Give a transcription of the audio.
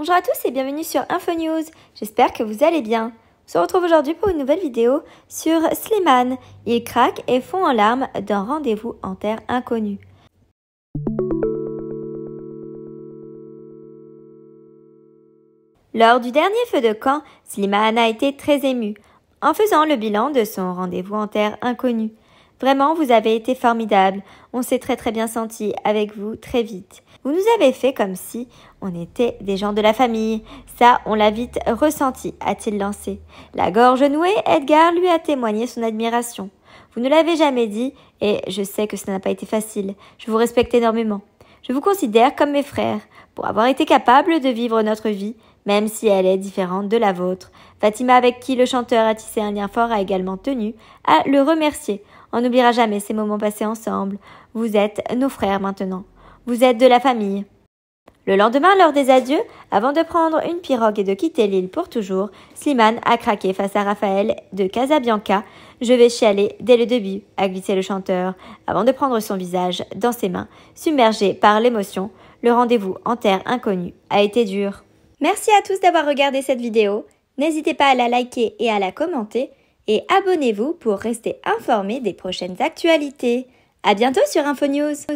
Bonjour à tous et bienvenue sur InfoNews, j'espère que vous allez bien. On se retrouve aujourd'hui pour une nouvelle vidéo sur Slimane. Il craque et fond en larmes d'un rendez-vous en terre inconnue. Lors du dernier feu de camp, Slimane a été très ému en faisant le bilan de son rendez-vous en terre inconnue. Vraiment, vous avez été formidable. On s'est très très bien senti avec vous très vite. Vous nous avez fait comme si on était des gens de la famille. Ça, on l'a vite ressenti, a-t-il lancé. La gorge nouée, Edgar lui a témoigné son admiration. Vous ne l'avez jamais dit, et je sais que ça n'a pas été facile. Je vous respecte énormément. Je vous considère comme mes frères, pour avoir été capable de vivre notre vie, même si elle est différente de la vôtre. Fatima, avec qui le chanteur a tissé un lien fort, a également tenu à le remercier. On n'oubliera jamais ces moments passés ensemble. Vous êtes nos frères maintenant. Vous êtes de la famille. Le lendemain, lors des adieux, avant de prendre une pirogue et de quitter l'île pour toujours, Slimane a craqué face à Raphaël de Casabianca. Je vais chialer dès le début, a glissé le chanteur, avant de prendre son visage dans ses mains. Submergé par l'émotion, le rendez-vous en terre inconnue a été dur. Merci à tous d'avoir regardé cette vidéo. N'hésitez pas à la liker et à la commenter. Et abonnez-vous pour rester informé des prochaines actualités. À bientôt sur InfoNews!